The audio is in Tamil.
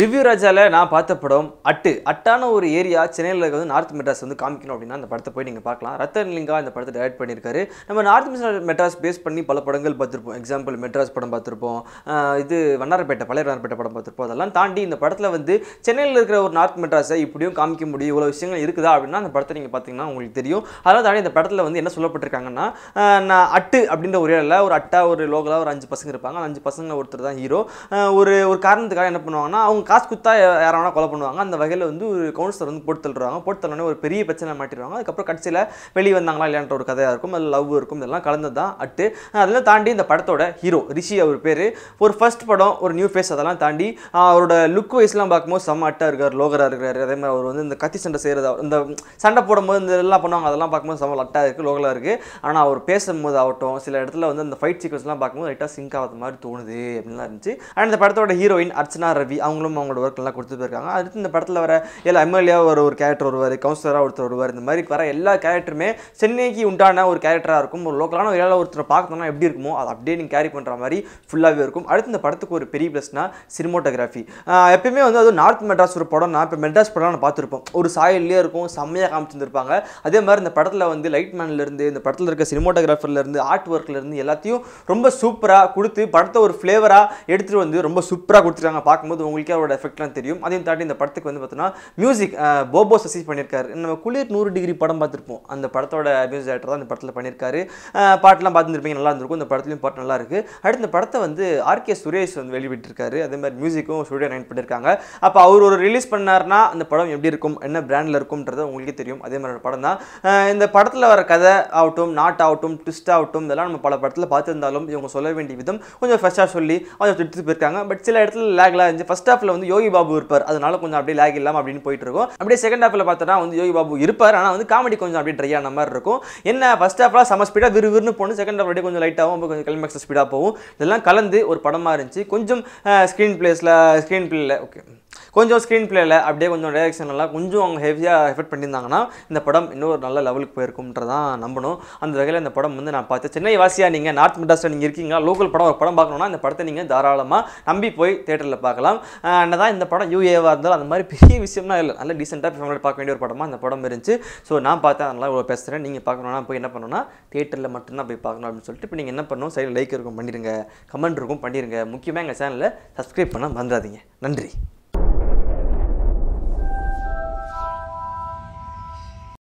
ரிவ்யூ ராஜாவில் நான் பார்த்த படம் அட்டு அட்டான ஒரு ஏரியா சென்னையில் வந்து நார்த் மெட்ராஸ் வந்து காமிக்கணும் அப்படின்னா அந்த படத்தை போய் நீங்கள் பார்க்கலாம் ரத்தன் லிங்கா இந்த படத்தை டைரக்ட் பண்ணியிருக்காரு நம்ம நார்த் மெட்ராஸ் பேஸ் பண்ணி பல படங்கள் பார்த்துருப்போம் எக்ஸாம்பிள் மெட்ராஸ் படம் பார்த்துருப்போம் இது வண்ணாரப்பேட்டை பழைய வண்ணாரப்பேட்டை படம் பார்த்துருப்போம் அதெல்லாம் தாண்டி இந்த படத்தில் வந்து சென்னையில் இருக்கிற ஒரு நார்த் மெட்ராஸை இப்படியும் காமிக்க முடியும் இவ்வளோ விஷயங்கள் இருக்குதா அப்படின்னா அந்த படத்தை நீங்கள் பார்த்தீங்கன்னா உங்களுக்கு தெரியும் அதனால் தாண்டி இந்த படத்தில் வந்து என்ன சொல்லப்பட்டிருக்காங்கன்னா நான் அட்டு அப்படின்ற ஒரு இடத்துல ஒரு அட்டா ஒரு லோகலாக ஒரு அஞ்சு பசங்க இருப்பாங்க அஞ்சு பசங்க ஒருத்தர் தான் ஹீரோ ஒரு ஒரு காரணத்துக்காக என்ன பண்ணுவாங்கன்னா அவங்க காசு கொடுத்தா யாராவது வேணால் கொலை பண்ணுவாங்க அந்த வகையில் வந்து ஒரு கவுன்சிலர் வந்து போட்டு தள்ளுறாங்க போட்டு தள்ளனே ஒரு பெரிய பிரச்சனை மாட்டிடுவாங்க அதுக்கப்புறம் கடைசியில் வெளியே வந்தாங்களா இல்லையான்ற ஒரு கதையாக இருக்கும் அதில் லவ் இருக்கும் இதெல்லாம் கலந்து தான் அட்டு அதெல்லாம் தாண்டி இந்த படத்தோட ஹீரோ ரிஷி அவர் பேர் ஒரு ஃபர்ஸ்ட் படம் ஒரு நியூ ஃபேஸ் அதெல்லாம் தாண்டி அவரோட லுக் வைஸ்லாம் பார்க்கும்போது செம்ம அட்டாக இருக்கார் லோகராக இருக்கிறார் அதே மாதிரி அவர் வந்து இந்த கத்தி சண்டை செய்கிறதா இந்த சண்டை போடும்போது இந்த எல்லாம் பண்ணுவாங்க அதெல்லாம் பார்க்கும்போது செம்ம லட்டாக இருக்குது லோகலாக இருக்குது ஆனால் அவர் பேசும்போது ஆகட்டும் சில இடத்துல வந்து அந்த ஃபைட் சீக்வன்ஸ்லாம் பார்க்கும்போது லைட்டாக சிங்க் ஆகாத மாதிரி தோணுது அப்படின்லாம் இருந்துச்சு அண்ட் இந்த படத்தோட ஹீரோயின் அர்ச்சனா ரவி அவங்களும் மூலமாக அவங்களோட ஒர்க் நல்லா கொடுத்துட்டு போயிருக்காங்க அடுத்து இந்த படத்தில் வர எல்லா எம்எல்ஏ ஒரு ஒரு கேரக்டர் வருவார் கவுன்சிலராக ஒருத்தர் வருவார் இந்த மாதிரி வர எல்லா கேரக்டருமே சென்னைக்கு உண்டான ஒரு கேரக்டராக இருக்கும் ஒரு லோக்கலான ஒரு ஏழை ஒருத்தர் பார்க்கணும்னா எப்படி இருக்குமோ அதை அப்படியே நீங்கள் கேரி பண்ணுற மாதிரி ஃபுல்லாகவே இருக்கும் அடுத்து இந்த படத்துக்கு ஒரு பெரிய ப்ளஸ்னால் சினிமோட்டோகிராஃபி எப்பயுமே வந்து அது நார்த் மெட்ராஸ் ஒரு படம்னா இப்போ மெட்ராஸ் படம் நான் பார்த்துருப்போம் ஒரு சாயல்லே இருக்கும் செம்மையாக காமிச்சிருந்துருப்பாங்க அதே மாதிரி இந்த படத்தில் வந்து லைட் மேன்லேருந்து இந்த படத்தில் இருக்க சினிமோட்டோகிராஃபர்லேருந்து ஆர்ட் ஒர்க்லேருந்து எல்லாத்தையும் ரொம்ப சூப்பராக கொடுத்து படத்தை ஒரு ஃப்ளேவராக எடுத்துகிட்டு வந்து ரொம்ப சூப்பராக கொடுத்துருக்காங்க பார்க்கும்போது உங்களுக்கே சூர்யாவோட எஃபெக்ட்லாம் தெரியும் அதையும் தாண்டி இந்த படத்துக்கு வந்து பார்த்தோன்னா மியூசிக் போபோ சசி பண்ணியிருக்காரு நம்ம குளிர் நூறு டிகிரி படம் பார்த்துருப்போம் அந்த படத்தோட மியூசிக் டேரக்டர் தான் இந்த படத்தில் பண்ணியிருக்காரு பாட்டெலாம் பார்த்துருப்பீங்க நல்லா இருந்திருக்கும் இந்த படத்துலையும் பாட்டு நல்லா இருக்குது அடுத்த இந்த படத்தை வந்து ஆர்கே சுரேஷ் வந்து வெளியிட்டிருக்காரு அதே மாதிரி மியூசிக்கும் ஸ்டூடியோ நைன் பண்ணியிருக்காங்க அப்போ அவர் ஒரு ரிலீஸ் பண்ணார்னா அந்த படம் எப்படி இருக்கும் என்ன பிராண்டில் இருக்கும்ன்றது உங்களுக்கே தெரியும் அதே மாதிரி படம் தான் இந்த படத்தில் வர கதை ஆகட்டும் நாட் ஆகட்டும் ட்விஸ்ட் ஆகட்டும் இதெல்லாம் நம்ம பல படத்தில் பார்த்துருந்தாலும் இவங்க சொல்ல வேண்டிய விதம் கொஞ்சம் ஃபஸ்ட்டாக சொல்லி கொஞ்சம் எடுத்து போயிருக்காங்க பட் சில இடத்துல லேக்லாம் இருந்துச்சு ஃபஸ்ட் ஆஃப் ஹாஃபில் வந்து யோகி பாபு இருப்பார் அதனால கொஞ்சம் அப்படியே லேக் இல்லாமல் அப்படின்னு போயிட்டு இருக்கும் அப்படியே செகண்ட் ஹாஃபில் பார்த்தோன்னா வந்து யோகி பாபு இருப்பார் ஆனால் வந்து காமெடி கொஞ்சம் அப்படியே ட்ரை ஆன மாதிரி இருக்கும் என்ன ஃபஸ்ட் ஹாஃப்லாம் செம ஸ்பீடாக விறு விறுனு போகணும் செகண்ட் ஹாஃப் அப்படியே கொஞ்சம் லைட்டாகவும் அப்போ கொஞ்சம் கிளைமேக்ஸ் ஸ்பீடாக போகும் இதெல்லாம் கலந்து ஒரு படமாக இருந்துச்சு கொஞ்சம் ஸ்க்ரீன் பிளேஸில் ஸ்க்ரீன் பிளேல ஓகே கொஞ்சம் ஸ்க்ரீன் பிளேயில் அப்படியே கொஞ்சம் எல்லாம் கொஞ்சம் அவங்க ஹெவியாக எஃபெக்ட் பண்ணியிருந்தாங்கன்னா இந்த படம் இன்னொரு நல்ல லெவலுக்கு போயிருக்கும்ன்றதான் நம்பணும் அந்த வகையில் இந்த படம் வந்து நான் பார்த்தேன் சென்னை வாசியாக நீங்கள் நார்த் மெட்ராஸில் நீங்கள் இருக்கீங்களா லோக்கல் படம் ஒரு படம் பார்க்கணுன்னா இந்த படத்தை நீங்கள் தாராளமாக நம்பி போய் தேட்டரில் பார்க்கலாம் என்ன தான் இந்த படம் யூஏவாக இருந்தாலும் அந்த மாதிரி பெரிய விஷயம்னா இல்லை நல்ல டீசெண்டாக ஃபேமிலியில் பார்க்க வேண்டிய ஒரு படமாக அந்த படம் இருந்துச்சு ஸோ நான் பார்த்தேன் அதெல்லாம் இவ்வளோ பேசுகிறேன் நீங்கள் பார்க்கணுன்னா போய் என்ன பண்ணணும்னா தேட்டரில் மட்டும்தான் போய் பார்க்கணும் அப்படின்னு சொல்லிட்டு இப்போ நீங்கள் என்ன பண்ணணும் சைடில் லைக் இருக்கும் பண்ணிடுங்க கமெண்ட் இருக்கும் பண்ணிடுங்க முக்கியமாக எங்கள் சேனலில் சப்ஸ்கிரைப் பண்ண மறந்துடாதீங்க நன்றி